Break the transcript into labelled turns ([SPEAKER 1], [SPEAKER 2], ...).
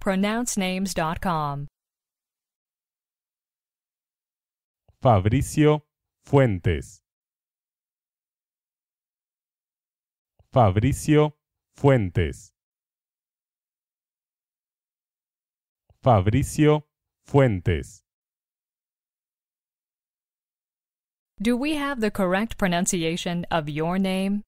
[SPEAKER 1] pronouncenames.com.
[SPEAKER 2] Fabricio Fuentes. Fabricio Fuentes. Fabricio Fuentes.
[SPEAKER 1] Do we have the correct pronunciation of your name?